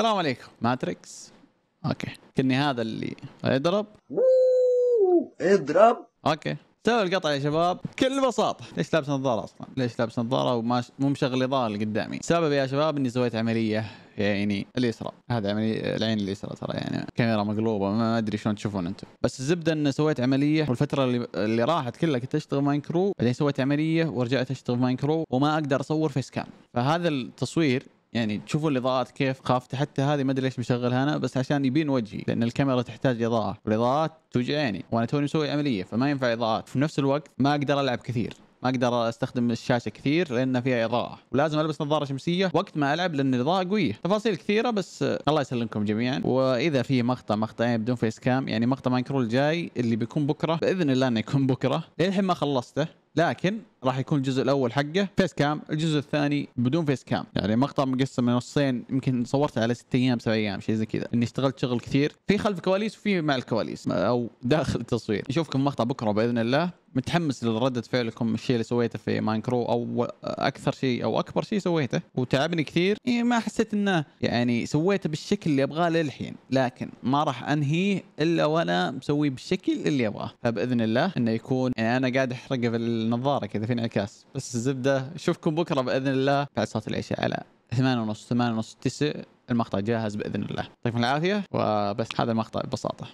السلام عليكم ماتريكس اوكي كني هذا اللي اضرب اضرب اوكي سوي القطع يا شباب بكل بساطه ليش لابس نظاره اصلا ليش لابس نظاره وما ش... مو مشغل اضاءه اللي قدامي السبب يا شباب اني سويت عمليه عيني اليسرى هذه عملية العين اليسرى ترى يعني كاميرا مقلوبه ما ادري شلون تشوفون انتم بس الزبده اني سويت عمليه والفتره اللي, اللي راحت كلها كنت اشتغل كرو بعدين سويت عمليه ورجعت اشتغل كرو وما اقدر اصور فيس كام فهذا التصوير يعني تشوفوا الاضاءات كيف خافت حتى هذه ما ادري ليش مشغلها انا بس عشان يبين وجهي لان الكاميرا تحتاج اضاءه والاضاءات توجعني وانا توني مسوي عمليه فما ينفع اضاءات في نفس الوقت ما اقدر العب كثير ما اقدر استخدم الشاشه كثير لان فيها اضاءه ولازم البس نظاره شمسيه وقت ما العب لان الاضاءه قويه تفاصيل كثيره بس الله يسلمكم جميعا واذا في مقطع مقطعين بدون فيس كام يعني مقطع ماينكرول الجاي اللي بيكون بكره باذن الله انه يكون بكره للحين ما خلصته لكن راح يكون الجزء الاول حقه فيس كام الجزء الثاني بدون فيس كام يعني مقطع مقسم من نصين يمكن صورته على ست ايام سبع ايام شيء زي كذا اني اشتغلت شغل كثير في خلف الكواليس وفي مع الكواليس او داخل التصوير نشوفكم مقطع بكره باذن الله متحمس لردة فعلكم الشيء اللي سويته في ماينكرو او اكثر شيء او اكبر شيء سويته وتعبني كثير إيه ما حسيت انه يعني سويته بالشكل اللي ابغاه للحين لكن ما راح انهيه الا وانا مسويه بالشكل اللي ابغاه فباذن الله انه يكون يعني انا قاعد احرقه في النظاره كذا في انعكاس بس الزبده اشوفكم بكره باذن الله بعد صلاه العشاء على 8 ونص 8 ونص 9 المقطع جاهز باذن الله يعطيكم العافيه وبس هذا المقطع ببساطه